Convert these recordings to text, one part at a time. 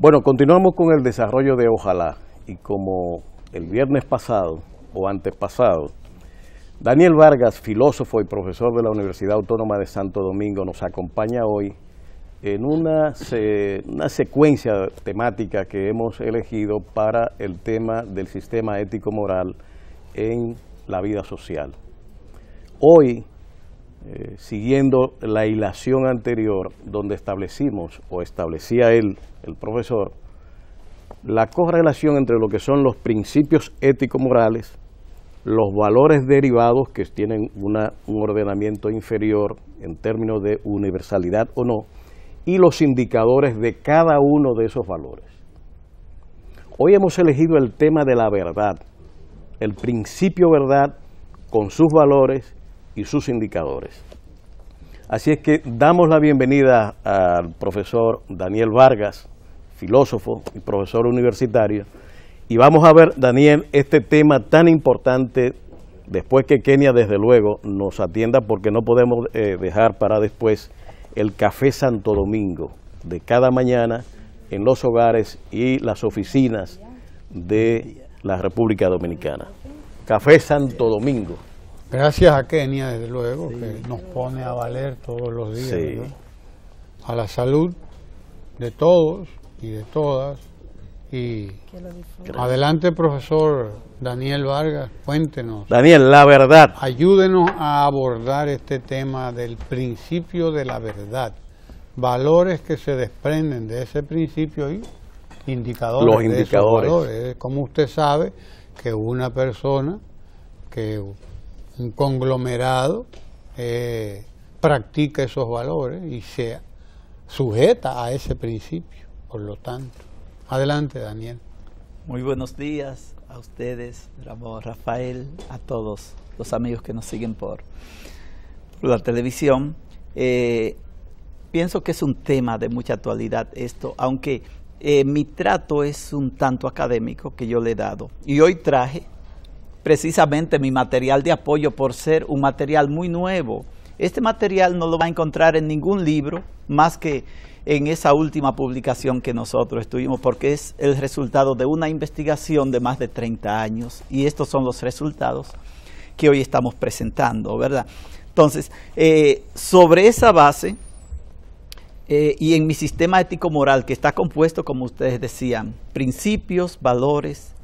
Bueno, continuamos con el desarrollo de Ojalá y como el viernes pasado o antepasado, Daniel Vargas, filósofo y profesor de la Universidad Autónoma de Santo Domingo, nos acompaña hoy en una, una secuencia temática que hemos elegido para el tema del sistema ético-moral en la vida social. Hoy eh, siguiendo la hilación anterior, donde establecimos o establecía él, el profesor, la correlación entre lo que son los principios ético-morales, los valores derivados que tienen una, un ordenamiento inferior en términos de universalidad o no, y los indicadores de cada uno de esos valores. Hoy hemos elegido el tema de la verdad, el principio verdad con sus valores y sus indicadores. Así es que damos la bienvenida al profesor Daniel Vargas, filósofo y profesor universitario, y vamos a ver, Daniel, este tema tan importante después que Kenia, desde luego, nos atienda, porque no podemos eh, dejar para después el Café Santo Domingo de cada mañana en los hogares y las oficinas de la República Dominicana. Café Santo Domingo. Gracias a Kenia, desde luego, que nos pone a valer todos los días. A la salud de todos y de todas. Y adelante, profesor Daniel Vargas, cuéntenos. Daniel, la verdad. Ayúdenos a abordar este tema del principio de la verdad. Valores que se desprenden de ese principio y indicadores. Los indicadores. Como usted sabe que una persona que un conglomerado eh, practica esos valores y se sujeta a ese principio, por lo tanto. Adelante, Daniel. Muy buenos días a ustedes, Rafael, a todos los amigos que nos siguen por, la televisión. Eh, pienso que es un tema de mucha actualidad esto, aunque eh, mi trato es un tanto académico que yo le he dado. Y hoy traje precisamente mi material de apoyo por ser un material muy nuevo. Este material no lo va a encontrar en ningún libro más que en esa última publicación que nosotros estuvimos, porque es el resultado de una investigación de más de 30 años y estos son los resultados que hoy estamos presentando, ¿verdad? Entonces, eh, sobre esa base eh, y en mi sistema ético-moral que está compuesto, como ustedes decían, principios, valores,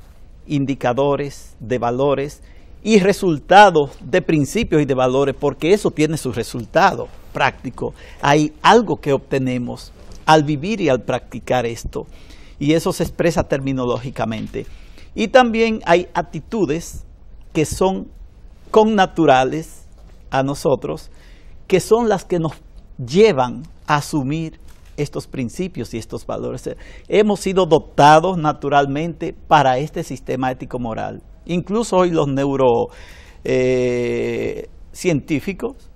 indicadores, de valores y resultados de principios y de valores, porque eso tiene su resultado práctico. Hay algo que obtenemos al vivir y al practicar esto, y eso se expresa terminológicamente. Y también hay actitudes que son connaturales a nosotros, que son las que nos llevan a asumir estos principios y estos valores. Hemos sido dotados naturalmente para este sistema ético-moral. Incluso hoy los neurocientíficos eh,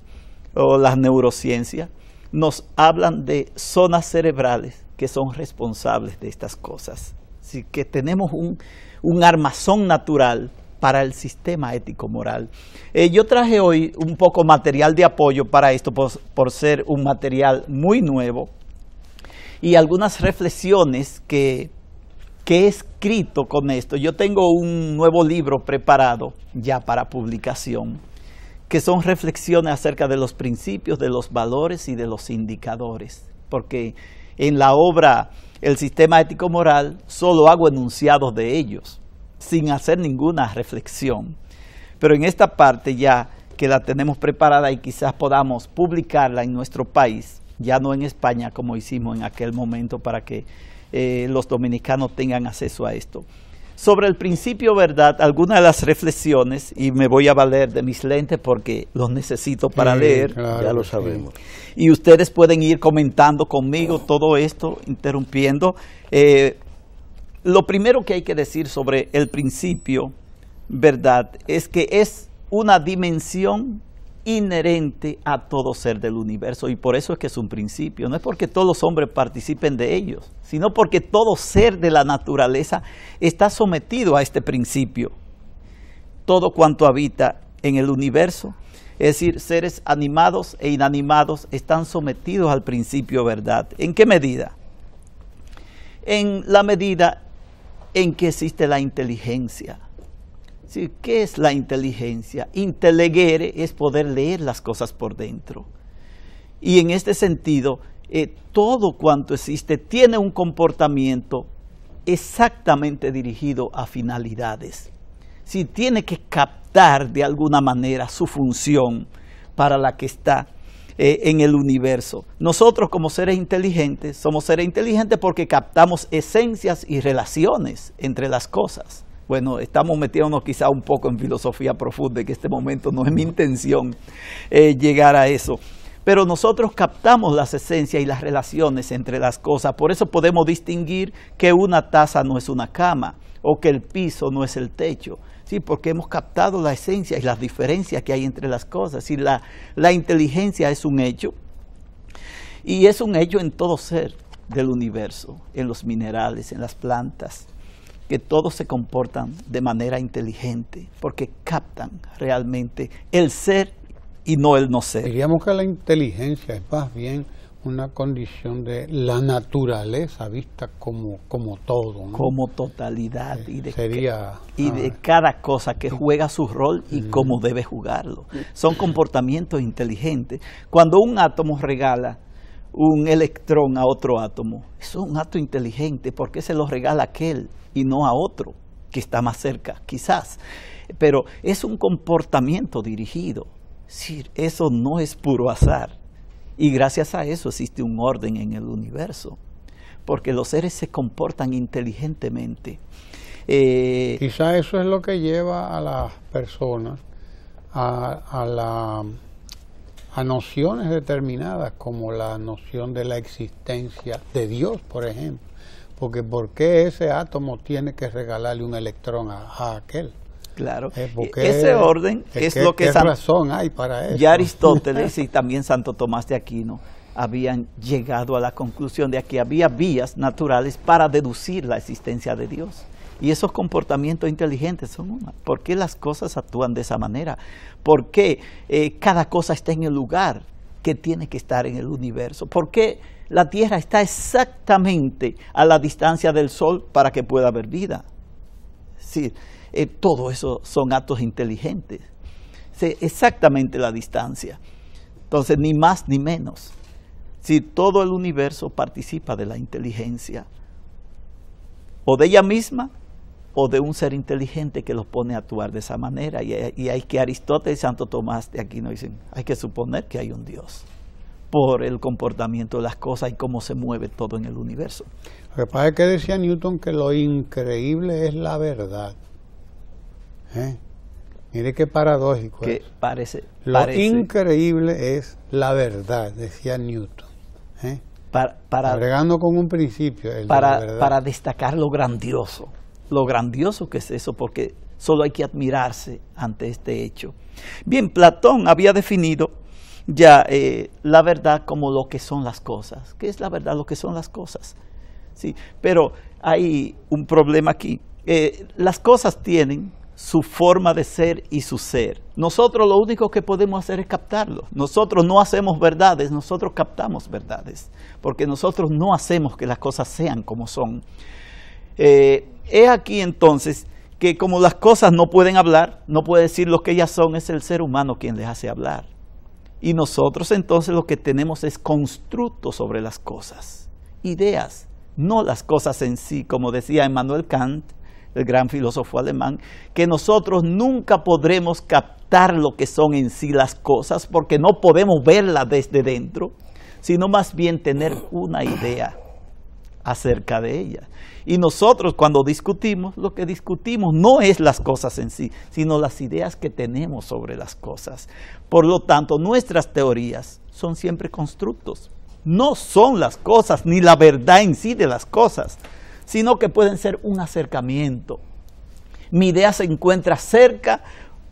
o las neurociencias nos hablan de zonas cerebrales que son responsables de estas cosas. Así que tenemos un, armazón natural para el sistema ético-moral. Eh, yo traje hoy un poco material de apoyo para esto por ser un material muy nuevo, y algunas reflexiones que, he escrito con esto. Yo tengo un nuevo libro preparado ya para publicación, que son reflexiones acerca de los principios, de los valores y de los indicadores, porque en la obra El sistema ético-moral solo hago enunciados de ellos, sin hacer ninguna reflexión. Pero en esta parte ya que la tenemos preparada y quizás podamos publicarla en nuestro país, ya no en España como hicimos en aquel momento para que eh, los dominicanos tengan acceso a esto. Sobre el principio verdad, algunas de las reflexiones, y me voy a valer de mis lentes porque los necesito para leer. ya lo sabemos. Y ustedes pueden ir comentando conmigo todo esto, interrumpiendo. Eh, lo primero que hay que decir sobre el principio verdad es que es una dimensión inherente a todo ser del universo y por eso es que es un principio. No es porque todos los hombres participen de ellos, sino porque todo ser de la naturaleza está sometido a este principio. Todo cuanto habita en el universo, es decir, seres animados e inanimados, están sometidos al principio verdad. ¿En qué medida? En la medida en que existe la inteligencia ¿Qué es la inteligencia? Intelegere es poder leer las cosas por dentro. Y en este sentido, eh, todo cuanto existe tiene un comportamiento exactamente dirigido a finalidades. Si tiene que captar de alguna manera su función para la que está eh, en el universo. Nosotros como seres inteligentes somos seres inteligentes porque captamos esencias y relaciones entre las cosas. Bueno, estamos metiéndonos quizá un poco en filosofía profunda, que este momento no es mi intención eh, llegar a eso. Pero nosotros captamos las esencias y las relaciones entre las cosas. Por eso podemos distinguir que una taza no es una cama o que el piso no es el techo. Sí, porque hemos captado la esencia y las diferencias que hay entre las cosas. Y la, la inteligencia es un hecho. Y es un hecho en todo ser del universo, en los minerales, en las plantas, que todos se comportan de manera inteligente, porque captan realmente el ser y no el no ser. Diríamos que la inteligencia es más bien una condición de la naturaleza vista como, como todo. Como totalidad y eh, de, y de ah, cada cosa que juega su rol y cómo debe jugarlo. Son comportamientos inteligentes. Cuando un átomo regala un electrón a otro átomo. es un acto inteligente porque se lo regala aquel y no a otro que está más cerca, quizás. Pero es un comportamiento dirigido. Eso no es puro azar. Y gracias a eso existe un orden en el universo, porque los seres se comportan inteligentemente. quizás eh, Quizá eso es lo que lleva a las personas a, a la a nociones determinadas como la noción de la existencia de Dios, por ejemplo. Porque ¿por qué ese átomo tiene que regalarle un electrón a, aquel? Claro. Eh, ese orden es, lo que... ¿Qué razón hay para eso? Ya Aristóteles y también Santo Tomás de Aquino habían llegado a la conclusión de que había vías naturales para deducir la existencia de Dios. Y esos comportamientos inteligentes son una. ¿Por qué las cosas actúan de esa manera? ¿Por qué eh, cada cosa está en el lugar que tiene que estar en el universo? ¿Por qué la Tierra está exactamente a la distancia del Sol para que pueda haber vida? Sí, eh, todo eso son actos inteligentes. exactamente la distancia. Entonces, ni más ni menos. Si todo el universo participa de la inteligencia, o de ella misma o de un ser inteligente que los pone a actuar de esa manera. Y, hay que Aristóteles y Santo Tomás de aquí nos dicen, hay que suponer que hay un Dios por el comportamiento de las cosas y cómo se mueve todo en el universo. Lo que pasa es que decía Newton que lo increíble es la verdad. ¿eh? Mire qué paradójico. Que Parece, lo increíble es la verdad, decía Newton. ¿eh? Para, agregando con un principio. para destacar lo grandioso lo grandioso que es eso, porque solo hay que admirarse ante este hecho. Bien, Platón había definido ya eh, la verdad como lo que son las cosas. ¿Qué es la verdad? Lo que son las cosas. Sí, pero hay un problema aquí. Eh, las cosas tienen su forma de ser y su ser. Nosotros lo único que podemos hacer es captarlo. Nosotros no hacemos verdades, nosotros captamos verdades, porque nosotros no hacemos que las cosas sean como son. Eh, He aquí entonces que como las cosas no pueden hablar, no puede decir lo que ellas son, es el ser humano quien les hace hablar. Y nosotros entonces lo que tenemos es constructo sobre las cosas, ideas, no las cosas en sí, como decía Emmanuel Kant, el gran filósofo alemán, que nosotros nunca podremos captar lo que son en sí las cosas porque no podemos verlas desde dentro, sino más bien tener una idea acerca de ella. Y nosotros cuando discutimos, lo que discutimos no es las cosas en sí, sino las ideas que tenemos sobre las cosas. Por lo tanto, nuestras teorías son siempre constructos. No son las cosas ni la verdad en sí de las cosas, sino que pueden ser un acercamiento. Mi idea se encuentra cerca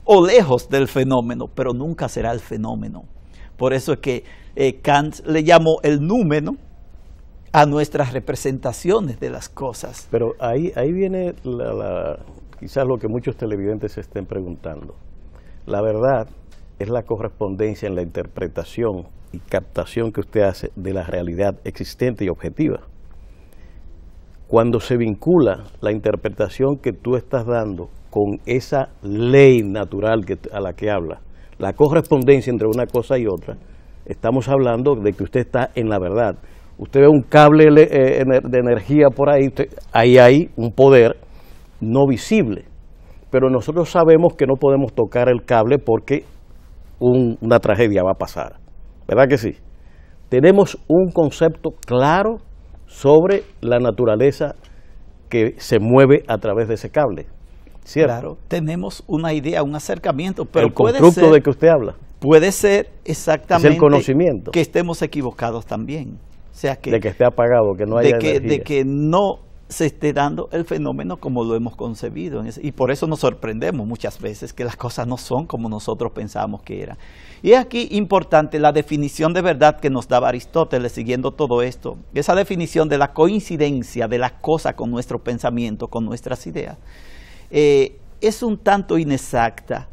o lejos del fenómeno, pero nunca será el fenómeno. Por eso es que eh, Kant le llamó el númeno a nuestras representaciones de las cosas. Pero ahí, ahí viene quizás lo que muchos televidentes se estén preguntando. La verdad es la correspondencia en la interpretación y captación que usted hace de la realidad existente y objetiva. Cuando se vincula la interpretación que tú estás dando con esa ley natural que, a la que habla, la correspondencia entre una cosa y otra, estamos hablando de que usted está en la verdad usted ve un cable eh, de energía por ahí, ahí hay un poder no visible. Pero nosotros sabemos que no podemos tocar el cable porque una tragedia va a pasar. ¿Verdad que sí? Tenemos un concepto claro sobre la naturaleza que se mueve a través de ese cable. Claro, tenemos una idea, un acercamiento, pero el puede ser, de que usted habla. Puede ser exactamente que estemos equivocados también que, de que esté apagado, que no haya de que, De que no se esté dando el fenómeno como lo hemos concebido. Y por eso nos sorprendemos muchas veces que las cosas no son como nosotros pensábamos que eran. Y es aquí importante la definición de verdad que nos daba Aristóteles siguiendo todo esto. Esa definición de la coincidencia de las cosas con nuestro pensamiento, con nuestras ideas, eh, es un tanto inexacta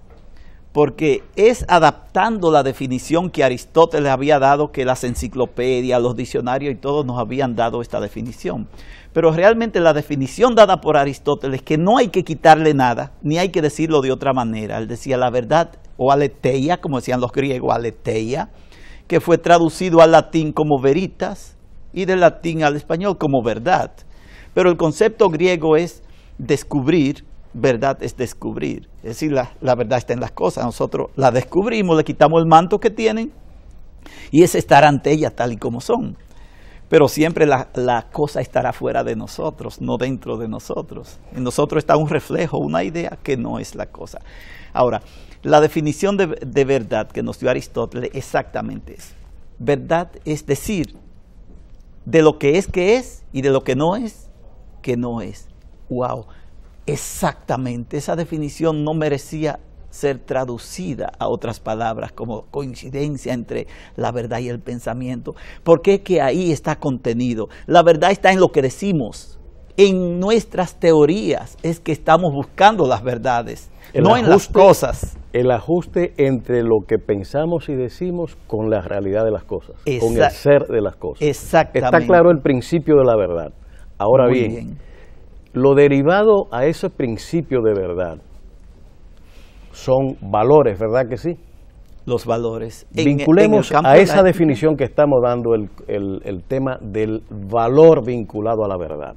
porque es adaptando la definición que Aristóteles había dado, que las enciclopedias, los diccionarios y todos nos habían dado esta definición. Pero realmente la definición dada por Aristóteles, que no hay que quitarle nada, ni hay que decirlo de otra manera. Él decía la verdad, o aleteia, como decían los griegos, aletheia, que fue traducido al latín como veritas y del latín al español como verdad. Pero el concepto griego es descubrir, verdad es descubrir. Es decir, la, verdad está en las cosas. Nosotros la descubrimos, le quitamos el manto que tienen y es estar ante ellas tal y como son. Pero siempre la, cosa estará fuera de nosotros, no dentro de nosotros. En nosotros está un reflejo, una idea que no es la cosa. Ahora, la definición de, de verdad que nos dio Aristóteles exactamente es. Verdad es decir de lo que es que es y de lo que no es que no es. ¡Wow! Exactamente, esa definición no merecía ser traducida a otras palabras como coincidencia entre la verdad y el pensamiento, porque es que ahí está contenido. La verdad está en lo que decimos, en nuestras teorías es que estamos buscando las verdades, no en las cosas. El ajuste entre lo que pensamos y decimos con la realidad de las cosas, con el ser de las cosas. Exactamente. Está claro el principio de la verdad. Ahora bien lo derivado a ese principio de verdad son valores, ¿verdad que sí? Los valores. Vinculemos a esa definición que estamos dando el, el, tema del valor vinculado a la verdad.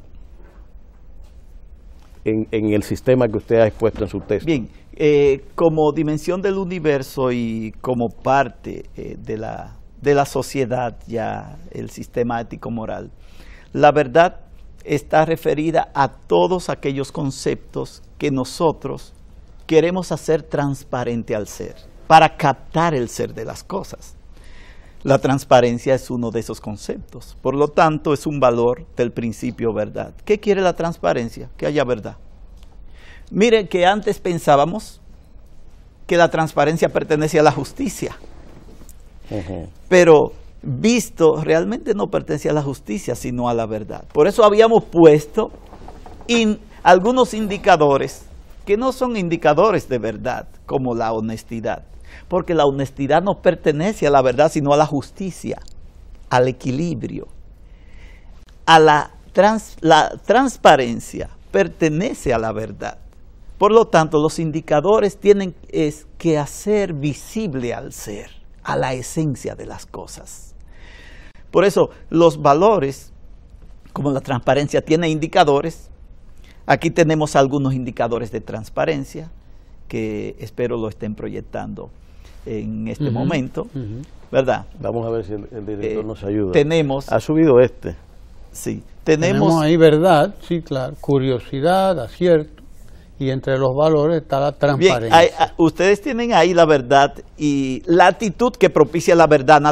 En, el sistema que usted ha expuesto en su texto. Bien, eh, como dimensión del universo y como parte eh, de, la, de la sociedad ya, el sistema ético-moral, la verdad está referida a todos aquellos conceptos que nosotros queremos hacer transparente al ser, para captar el ser de las cosas. La transparencia es uno de esos conceptos, por lo tanto es un valor del principio verdad. ¿Qué quiere la transparencia? Que haya verdad. Mire que antes pensábamos que la transparencia pertenece a la justicia, pero visto realmente no pertenece a la justicia, sino a la verdad. Por eso habíamos puesto algunos indicadores que no son indicadores de verdad, como la honestidad, porque la honestidad no pertenece a la verdad, sino a la justicia, al equilibrio, a la, la transparencia, pertenece a la verdad. Por lo tanto, los indicadores tienen es, que hacer visible al ser, a la esencia de las cosas. Por eso los valores, como la transparencia tiene indicadores, aquí tenemos algunos indicadores de transparencia que espero lo estén proyectando en este momento, ¿verdad? Vamos a ver si el, director eh, nos ayuda. Tenemos... Ha subido este. Sí, tenemos... tenemos ahí verdad, sí, claro, curiosidad, acierto y entre los valores está la transparencia. ustedes tienen ahí la verdad y la actitud que propicia la verdad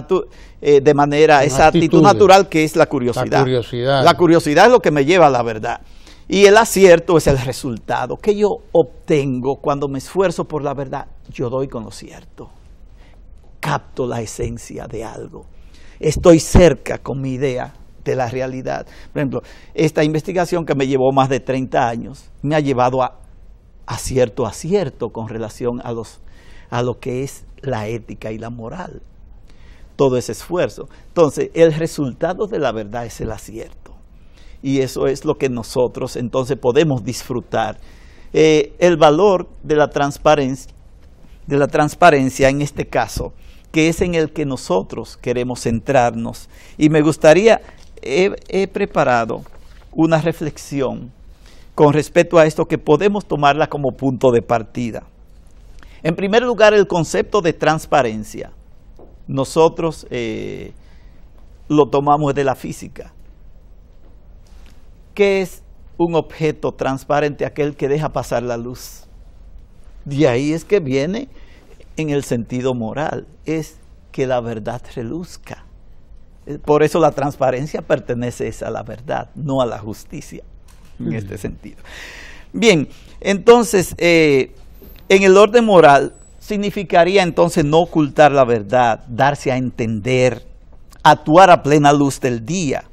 eh, de manera, esa actitud natural que es la curiosidad. La curiosidad. La curiosidad es lo que me lleva a la verdad. Y el acierto es el resultado que yo obtengo cuando me esfuerzo por la verdad. Yo doy con lo cierto. Capto la esencia de algo. Estoy cerca con mi idea de la realidad. Por ejemplo, esta investigación que me llevó más de 30 años me ha llevado a acierto acierto con relación a, los, a lo que es la ética y la moral. Todo ese esfuerzo. Entonces, el resultado de la verdad es el acierto. Y eso es lo que nosotros entonces podemos disfrutar. Eh, el valor de la transparencia, de la transparencia en este caso, que es en el que nosotros queremos centrarnos. Y me gustaría, he preparado una reflexión con respecto a esto que podemos tomarla como punto de partida. En primer lugar, el concepto de transparencia. Nosotros eh, lo tomamos de la física. ¿Qué es un objeto transparente? Aquel que deja pasar la luz. De ahí es que viene en el sentido moral. Es que la verdad reluzca. Eh, por eso la transparencia pertenece a la verdad, no a la justicia en este sentido. Bien, entonces, eh, en el orden moral significaría entonces no ocultar la verdad, darse a entender, actuar a plena luz del día.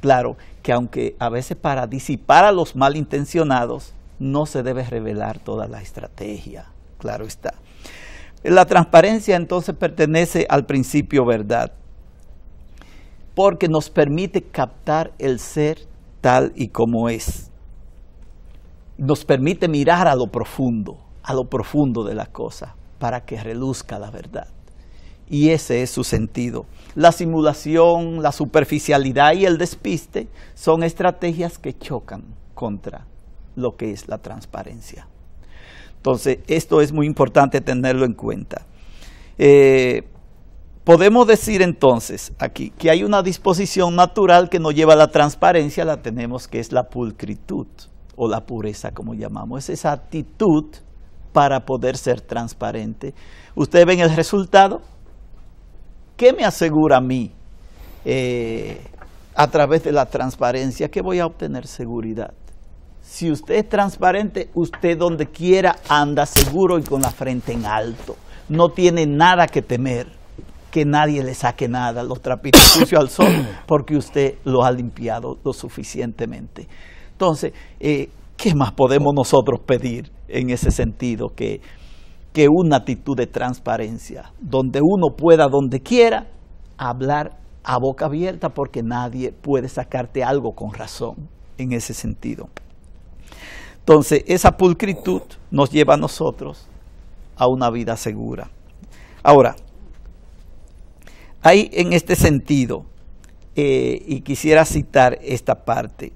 Claro que aunque a veces para disipar a los malintencionados, no se debe revelar toda la estrategia, claro está. La transparencia entonces pertenece al principio verdad, porque nos permite captar el ser tal y como es. Nos permite mirar a lo profundo, a lo profundo de la cosa, para que reluzca la verdad. Y ese es su sentido. La simulación, la superficialidad y el despiste son estrategias que chocan contra lo que es la transparencia. Entonces, esto es muy importante tenerlo en cuenta. Eh, Podemos decir entonces aquí que hay una disposición natural que nos lleva a la transparencia, la tenemos que es la pulcritud o la pureza como llamamos, es esa actitud para poder ser transparente. Ustedes ven el resultado. ¿Qué me asegura a mí eh, a través de la transparencia que voy a obtener seguridad? Si usted es transparente, usted donde quiera anda seguro y con la frente en alto. No tiene nada que temer que nadie le saque nada, los trapitos sucios al sol, porque usted los ha limpiado lo suficientemente. Entonces, eh, ¿qué más podemos nosotros pedir en ese sentido que, que una actitud de transparencia, donde uno pueda, donde quiera, hablar a boca abierta, porque nadie puede sacarte algo con razón en ese sentido? Entonces, esa pulcritud nos lleva a nosotros a una vida segura. Ahora, hay en este sentido, eh, y quisiera citar esta parte,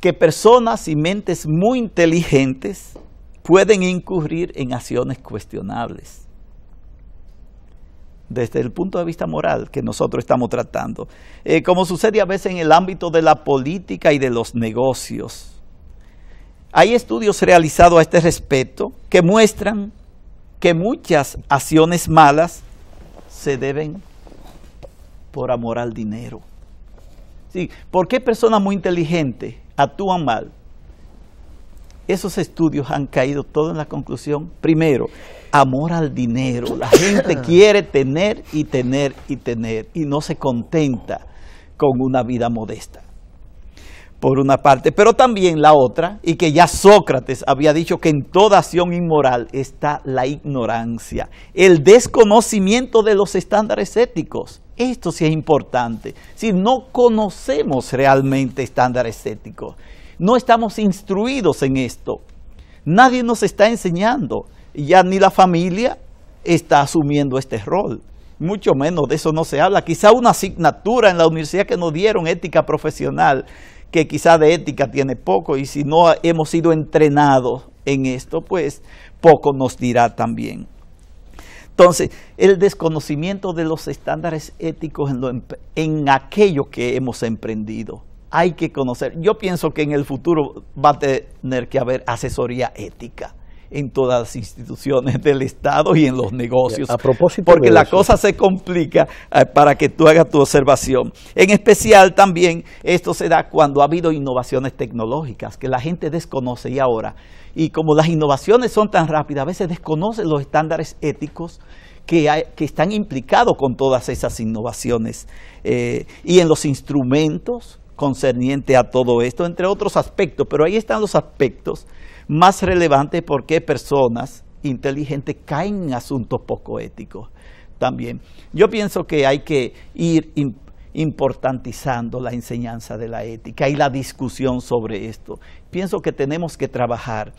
que personas y mentes muy inteligentes pueden incurrir en acciones cuestionables desde el punto de vista moral que nosotros estamos tratando, eh, como sucede a veces en el ámbito de la política y de los negocios. Hay estudios realizados a este respecto que muestran que muchas acciones malas se deben por amor al dinero. Sí, ¿Por qué personas muy inteligentes actúan mal? Esos estudios han caído todos en la conclusión. Primero, amor al dinero. La gente quiere tener y tener y tener y no se contenta con una vida modesta por una parte, pero también la otra, y que ya Sócrates había dicho que en toda acción inmoral está la ignorancia, el desconocimiento de los estándares éticos. Esto sí es importante. Si no conocemos realmente estándares éticos, no estamos instruidos en esto. Nadie nos está enseñando, ya ni la familia está asumiendo este rol mucho menos de eso no se habla. Quizá una asignatura en la universidad que nos dieron ética profesional que quizá de ética tiene poco y si no hemos sido entrenados en esto, pues poco nos dirá también. Entonces, el desconocimiento de los estándares éticos en, em-, en aquello que hemos emprendido, hay que conocer. Yo pienso que en el futuro va a tener que haber asesoría ética en todas las instituciones del Estado y en los negocios. A propósito porque la cosa se complica eh, para que tú hagas tu observación. En especial también esto se da cuando ha habido innovaciones tecnológicas que la gente desconoce y ahora. Y como las innovaciones son tan rápidas, a veces desconocen los estándares éticos que, están implicados con todas esas innovaciones eh, y en los instrumentos concerniente a todo esto, entre otros aspectos, pero ahí están los aspectos más relevante porque personas inteligentes caen en asuntos poco éticos también. Yo pienso que hay que ir importantizando la enseñanza de la ética y la discusión sobre esto. Pienso que tenemos que trabajar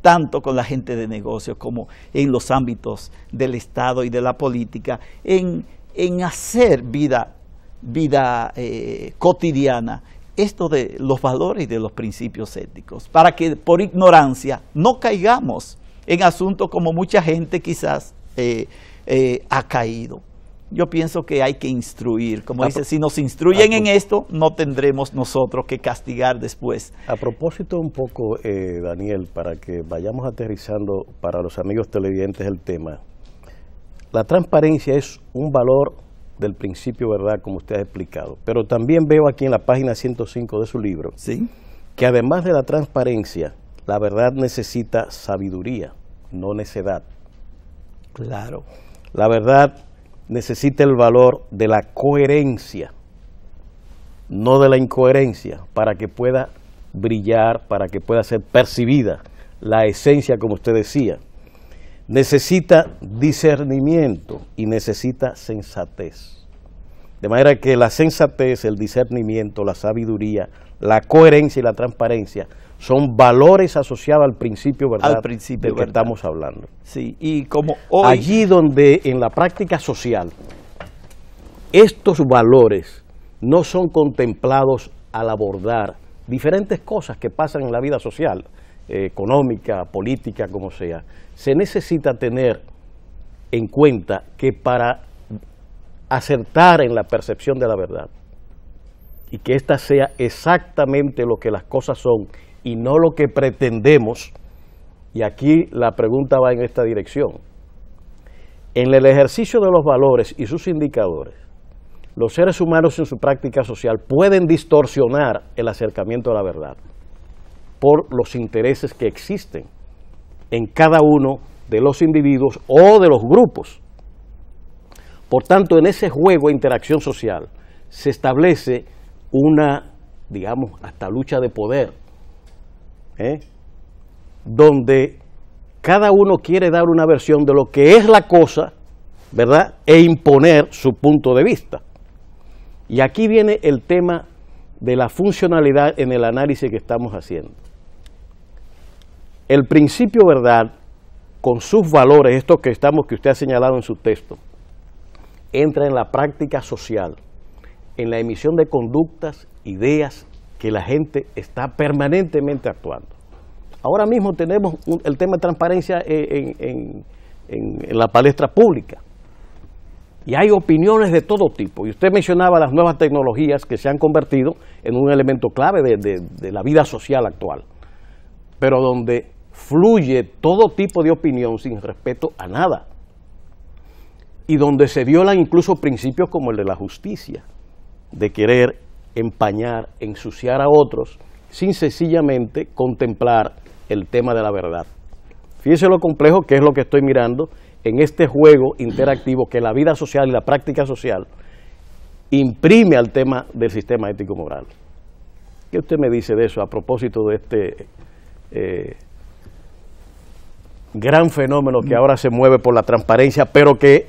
tanto con la gente de negocios como en los ámbitos del Estado y de la política, en, hacer vida, eh, cotidiana esto de los valores y de los principios éticos, para que por ignorancia no caigamos en asuntos como mucha gente quizás eh, eh, ha caído. Yo pienso que hay que instruir, como dice, si nos instruyen en esto, no tendremos nosotros que castigar después. A propósito un poco, eh, Daniel, para que vayamos aterrizando para los amigos televidentes el tema, la transparencia es un valor del principio, ¿verdad? Como usted ha explicado. Pero también veo aquí en la página 105 de su libro que además de la transparencia, la verdad necesita sabiduría, no necedad. Claro. La verdad necesita el valor de la coherencia, no de la incoherencia, para que pueda brillar, para que pueda ser percibida la esencia, como usted decía necesita discernimiento y necesita sensatez. De manera que la sensatez, el discernimiento, la sabiduría, la coherencia y la transparencia son valores asociados al principio, ¿verdad? Al principio, del que estamos hablando. Sí, y como Allí donde en la práctica social estos valores no son contemplados al abordar diferentes cosas que pasan en la vida social, económica, política, como sea, se necesita tener en cuenta que para acertar en la percepción de la verdad y que ésta sea exactamente lo que las cosas son y no lo que pretendemos, y aquí la pregunta va en esta dirección, en el ejercicio de los valores y sus indicadores, los seres humanos en su práctica social pueden distorsionar el acercamiento a la verdad por los intereses que existen en cada uno de los individuos o de los grupos. Por tanto, en ese juego de interacción social se establece una, digamos, hasta lucha de poder, ¿eh? donde cada uno quiere dar una versión de lo que es la cosa, ¿verdad? E imponer su punto de vista. Y aquí viene el tema de la funcionalidad en el análisis que estamos haciendo. El principio verdad, con sus valores, esto que estamos, que usted ha señalado en su texto, entra en la práctica social, en la emisión de conductas, ideas que la gente está permanentemente actuando. Ahora mismo tenemos el tema de transparencia en, la palestra pública y hay opiniones de todo tipo. Y usted mencionaba las nuevas tecnologías que se han convertido en un elemento clave de, de, la vida social actual, pero donde fluye todo tipo de opinión sin respeto a nada y donde se violan incluso principios como el de la justicia, de querer empañar, ensuciar a otros, sin sencillamente contemplar el tema de la verdad. Fíjese lo complejo que es lo que estoy mirando en este juego interactivo que la vida social y la práctica social imprime al tema del sistema ético-moral. ¿Qué usted me dice de eso a propósito de este... Eh, gran fenómeno que mm. ahora se mueve por la transparencia, pero que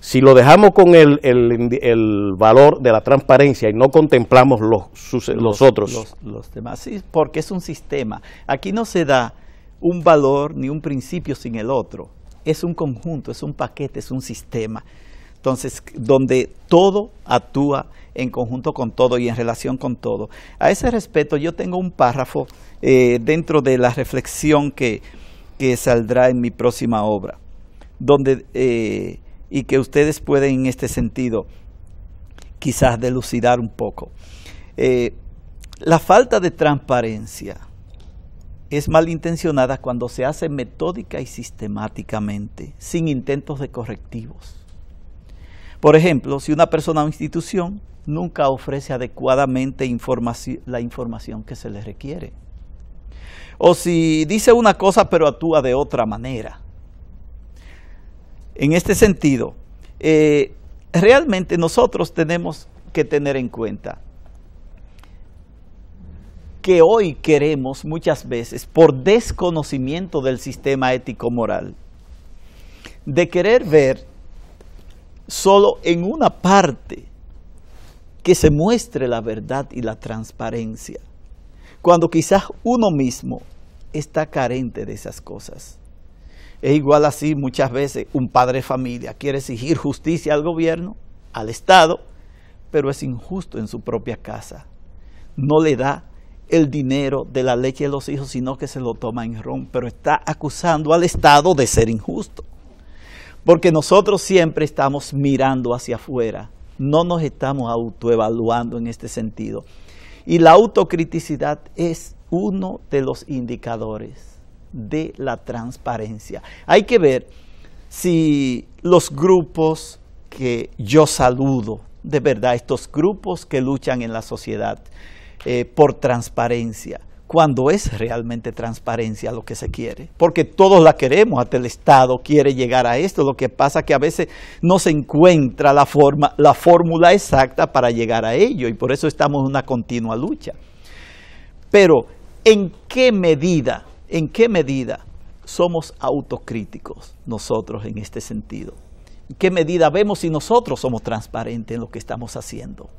si lo dejamos con el, el, valor de la transparencia y no contemplamos los, los, otros. Los, demás, sí, porque es un sistema. Aquí no se da un valor ni un principio sin el otro. Es un conjunto, es un paquete, es un sistema. Entonces, donde todo actúa en conjunto con todo y en relación con todo. A ese respecto, yo tengo un párrafo eh, dentro de la reflexión que, que saldrá en mi próxima obra, donde, eh, y que ustedes pueden en este sentido quizás delucidar un poco. Eh, la falta de transparencia es malintencionada cuando se hace metódica y sistemáticamente, sin intentos de correctivos. Por ejemplo, si una persona o institución nunca ofrece adecuadamente la información que se le requiere. O si dice una cosa pero actúa de otra manera. En este sentido, eh, realmente nosotros tenemos que tener en cuenta que hoy queremos muchas veces, por desconocimiento del sistema ético-moral, de querer ver solo en una parte que se muestre la verdad y la transparencia cuando quizás uno mismo está carente de esas cosas. Es igual así muchas veces un padre de familia quiere exigir justicia al gobierno, al Estado, pero es injusto en su propia casa. No le da el dinero de la leche de los hijos, sino que se lo toma en ron, pero está acusando al Estado de ser injusto. Porque nosotros siempre estamos mirando hacia afuera, no nos estamos autoevaluando en este sentido. Y la autocriticidad es uno de los indicadores de la transparencia. Hay que ver si los grupos que yo saludo, de verdad, estos grupos que luchan en la sociedad eh, por transparencia, cuando es realmente transparencia lo que se quiere. Porque todos la queremos, hasta el Estado quiere llegar a esto. Lo que pasa es que a veces no se encuentra la, la fórmula exacta para llegar a ello y por eso estamos en una continua lucha. Pero, ¿en qué medida, en qué medida somos autocríticos nosotros en este sentido? ¿En qué medida vemos si nosotros somos transparentes en lo que estamos haciendo?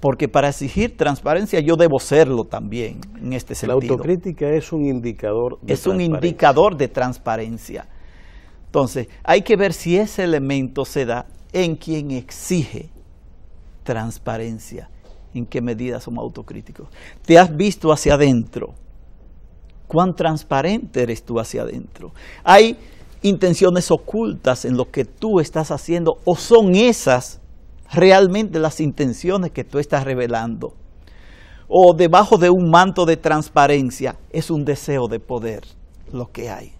porque para exigir transparencia yo debo serlo también en este sentido. La autocrítica es un indicador de transparencia. Es un indicador de transparencia. Entonces, hay que ver si ese elemento se da en quien exige transparencia, en qué medida somos autocríticos. Te has visto hacia adentro. ¿Cuán transparente eres tú hacia adentro? Hay intenciones ocultas en lo que tú estás haciendo o son esas realmente las intenciones que tú estás revelando. O debajo de un manto de transparencia es un deseo de poder lo que hay.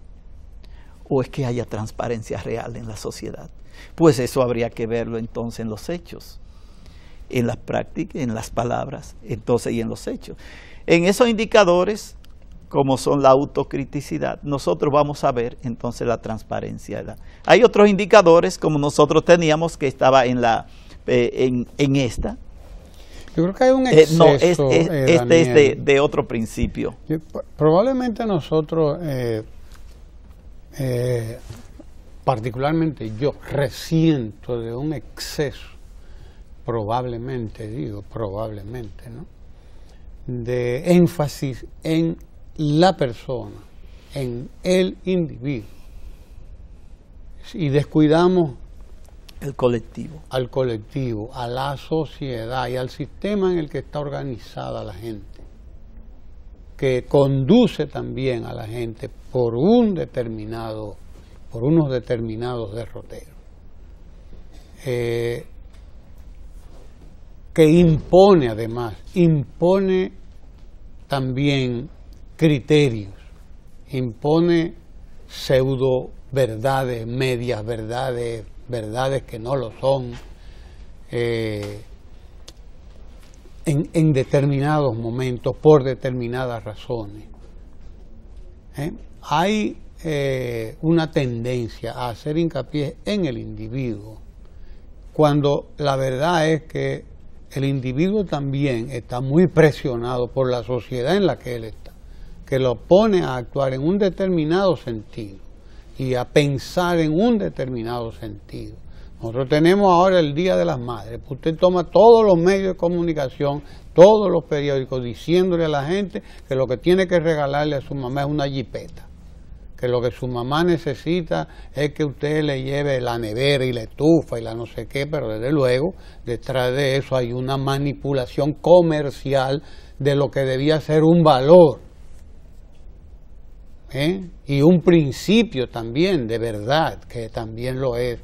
O es que haya transparencia real en la sociedad. Pues eso habría que verlo entonces en los hechos, en las prácticas, en las palabras, entonces y en los hechos. En esos indicadores, como son la autocriticidad, nosotros vamos a ver entonces la transparencia. Hay otros indicadores, como nosotros teníamos, que estaba en la eh, en, esta. Yo creo que hay un eh, exceso, No, eh, este es de, otro principio. probablemente nosotros, particularmente yo, resiento de un exceso, probablemente, digo, probablemente, ¿no? de énfasis en la persona, en el individuo. Y descuidamos colectivo. Al colectivo, a la sociedad y al sistema en el que está organizada la gente, que conduce también a la gente por un determinado, por unos determinados derroteros, eh, que impone además, impone también criterios, impone pseudo verdades, medias verdades, verdades que no lo son, eh, en, determinados momentos, por determinadas razones. ¿Eh? Hay eh, una tendencia a hacer hincapié en el individuo, cuando la verdad es que el individuo también está muy presionado por la sociedad en la que él está, que lo pone a actuar en un determinado sentido y a pensar en un determinado sentido. Nosotros tenemos ahora el Día de las Madres. Pues usted toma todos los medios de comunicación, todos los periódicos, diciéndole a la gente que lo que tiene que regalarle a su mamá es una jipeta. Que lo que su mamá necesita es que usted le lleve la nevera y la estufa y la no sé qué, pero desde luego detrás de eso hay una manipulación comercial de lo que debía ser un valor ¿eh? y un principio también de verdad, que también lo es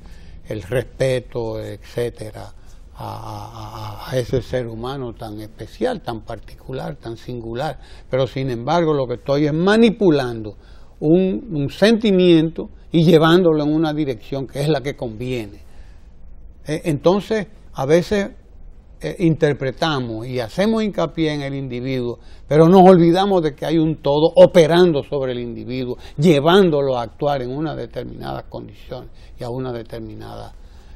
el respeto, etcétera, a, ese ser humano tan especial, tan particular, tan singular. Pero sin embargo, lo que estoy es manipulando un sentimiento y llevándolo en una dirección que es la que conviene. Eh, entonces, a veces eh, interpretamos y hacemos hincapié en el individuo, pero nos olvidamos de que hay un todo operando sobre el individuo, llevándolo a actuar en una determinada condición y a una determinada,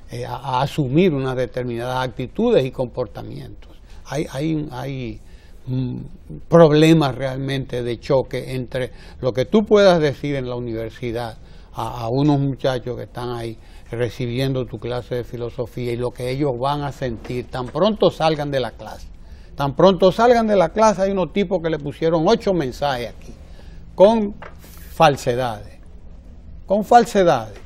eh, a, asumir unas determinadas actitudes y comportamientos. Hay, hay, hay mm, problemas realmente de choque entre lo que tú puedas decir en la universidad a unos muchachos que están ahí recibiendo tu clase de filosofía y lo que ellos van a sentir tan pronto salgan de la clase. Tan pronto salgan de la clase hay unos tipos que le pusieron ocho mensajes aquí, con falsedades, con falsedades,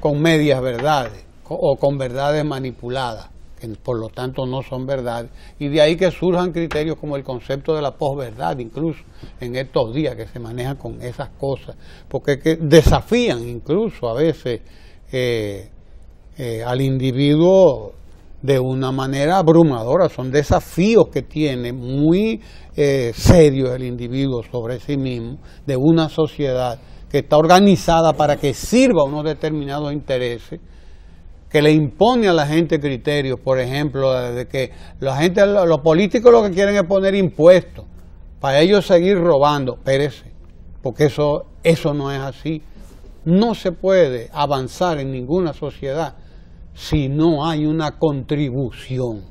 con medias verdades o con verdades manipuladas, que por lo tanto no son verdades. Y de ahí que surjan criterios como el concepto de la posverdad, incluso en estos días que se manejan con esas cosas, porque desafían incluso a veces eh, eh, al individuo de una manera abrumadora, son desafíos que tiene muy eh, serios el individuo sobre sí mismo, de una sociedad que está organizada para que sirva a unos determinados intereses, que le impone a la gente criterios, por ejemplo, de que la gente, los políticos lo que quieren es poner impuestos, para ellos seguir robando, pérese, porque eso, eso no es así. No se puede avanzar en ninguna sociedad si no hay una contribución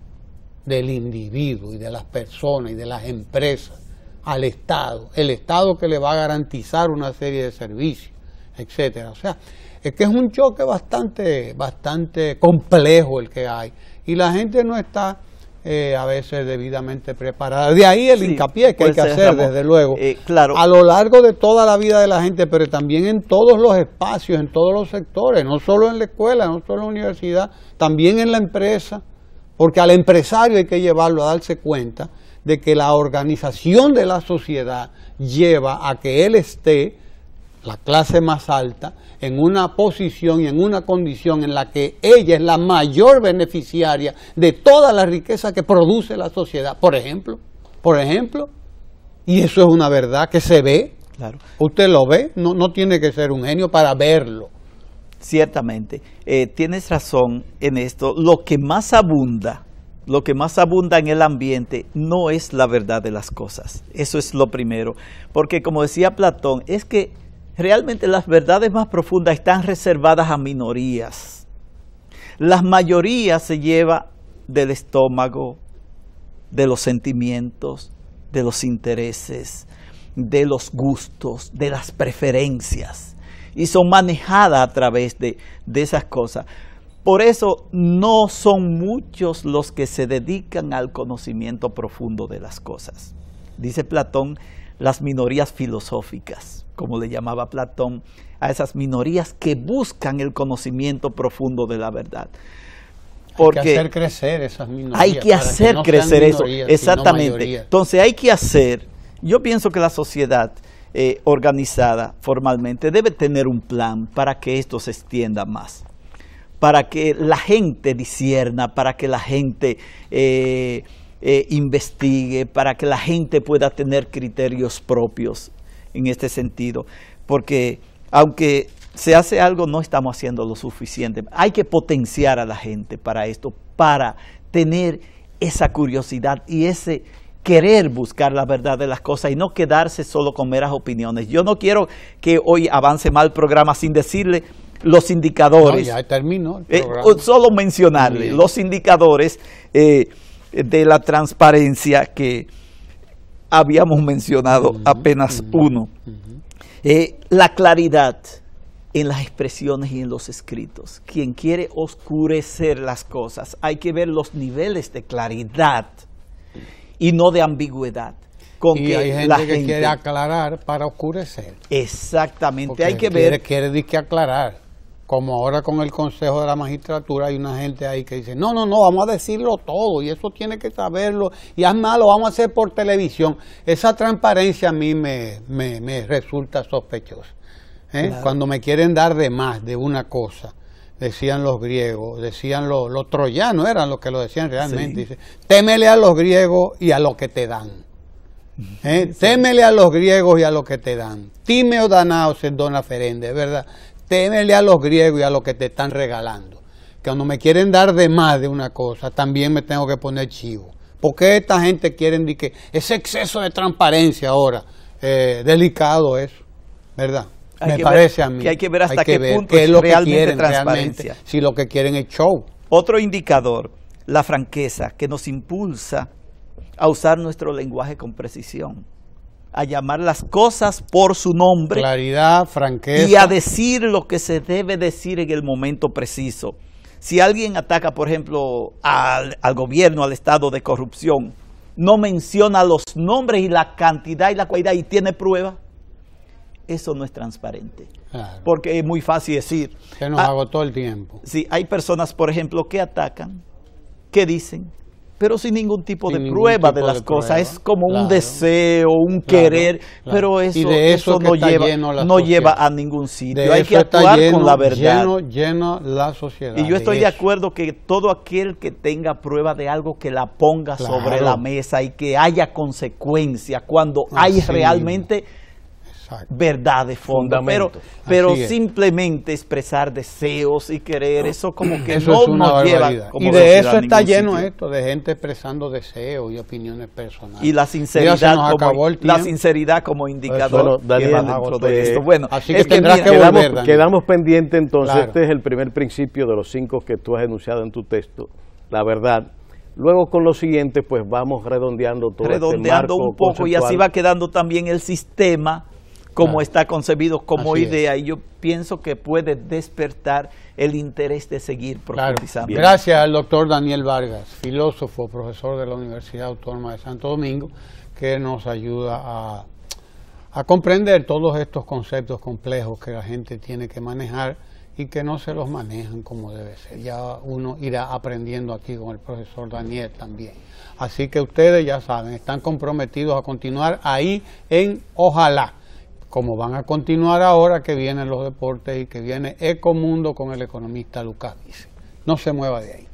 del individuo y de las personas y de las empresas al Estado, el Estado que le va a garantizar una serie de servicios, etcétera. O sea, es que es un choque bastante, bastante complejo el que hay y la gente no está eh, a veces debidamente preparada. De ahí el hincapié que hay que hacer, desde luego, eh, claro. a lo largo de toda la vida de la gente, pero también en todos los espacios, en todos los sectores, no solo en la escuela, no solo en la universidad, también en la empresa, porque al empresario hay que llevarlo a darse cuenta de que la organización de la sociedad lleva a que él esté la clase más alta, en una posición y en una condición en la que ella es la mayor beneficiaria de toda la riqueza que produce la sociedad, por ejemplo, por ejemplo, y eso es una verdad que se ve, claro. usted lo ve, no, tiene que ser un genio para verlo. Ciertamente, eh, tienes razón en esto, lo que más abunda, lo que más abunda en el ambiente no es la verdad de las cosas, eso es lo primero, porque como decía Platón, es que realmente las verdades más profundas están reservadas a minorías. Las mayorías se lleva del estómago, de los sentimientos, de los intereses, de los gustos, de las preferencias. Y son manejadas a través de, de esas cosas. Por eso no son muchos los que se dedican al conocimiento profundo de las cosas. Dice Platón las minorías filosóficas, como le llamaba Platón, a esas minorías que buscan el conocimiento profundo de la verdad. Porque hay que hacer crecer esas minorías. Hay que hacer crecer eso, exactamente. Entonces hay que hacer, yo pienso que la sociedad eh, organizada formalmente debe tener un plan para que esto se extienda más, para que la gente disierna, para que la gente... Eh, eh, investigue, para que la gente pueda tener criterios propios en este sentido. Porque aunque se hace algo, no estamos haciendo lo suficiente. Hay que potenciar a la gente para esto, para tener esa curiosidad y ese querer buscar la verdad de las cosas y no quedarse solo con meras opiniones. Yo no quiero que hoy avance mal programa sin decirle los indicadores. ya eh, solo mencionarle los indicadores. Eh, de la transparencia que habíamos mencionado apenas uno. Eh, la claridad en las expresiones y en los escritos. Quien quiere oscurecer las cosas, hay que ver los niveles de claridad y no de ambigüedad. Con que hay gente, la gente que quiere aclarar para oscurecer. Exactamente, hay que ver. Quiere, que aclarar como ahora con el Consejo de la Magistratura hay una gente ahí que dice, no, no, no, vamos a decirlo todo y eso tiene que saberlo y además lo vamos a hacer por televisión. Esa transparencia a mí me, resulta sospechosa. ¿eh? Cuando me quieren dar de más de una cosa, decían los griegos, decían los, los troyanos, eran los que lo decían realmente, dice, témele a los griegos y a lo que te dan. ¿Eh? Témele a los griegos y a lo que te dan. Timeo danao se dona ferende, ¿verdad? témele a los griegos y a lo que te están regalando. Que cuando me quieren dar de más de una cosa, también me tengo que poner chivo. Porque esta gente quiere que ese exceso de transparencia ahora, eh, delicado es, ¿verdad? me parece a mí. Que hay que ver hasta qué punto es lo realmente transparencia. si lo que quieren es show. Otro indicador, la franqueza, que nos impulsa a usar nuestro lenguaje con precisión a llamar las cosas por su nombre. Claridad, franqueza. Y a decir lo que se debe decir en el momento preciso. Si alguien ataca, por ejemplo, al, gobierno, al estado de corrupción, no menciona los nombres y la cantidad y la cualidad y tiene prueba, eso no es transparente. Porque es muy fácil decir. Se nos agota ah, agotó el tiempo. Sí, hay personas, por ejemplo, que atacan, que dicen, pero sin ningún tipo de prueba de las cosas. Es como un deseo, un querer, pero eso, eso, no, lleva, no lleva a ningún sitio. Hay que actuar con la verdad. sociedad. Y yo estoy de, acuerdo que todo aquel que tenga prueba de algo, que la ponga sobre la mesa y que haya consecuencia cuando hay realmente... Verdades verdad de fondo, pero, pero simplemente expresar deseos y querer, eso como que no nos lleva. Como y de eso está lleno esto, de gente expresando deseos y opiniones personales. Y la sinceridad, como, la sinceridad como pues indicador de esto. Bueno, así que, quedamos, pendiente entonces, este es el primer principio de los cinco que tú has enunciado en tu texto, la verdad, Luego con lo siguiente, pues vamos redondeando todo este redondeando este marco un poco y así va quedando también el sistema como está concebido como idea y yo pienso que puede despertar el interés de seguir profundizando. Gracias al doctor Daniel Vargas, filósofo, profesor de la Universidad Autónoma de Santo Domingo, que nos ayuda a, a comprender todos estos conceptos complejos que la gente tiene que manejar y que no se los manejan como debe ser. Ya uno irá aprendiendo aquí con el profesor Daniel también. Así que ustedes ya saben, están comprometidos a continuar ahí en Ojalá como van a continuar ahora que vienen los deportes y que viene Ecomundo con el economista Lucas No se mueva de ahí.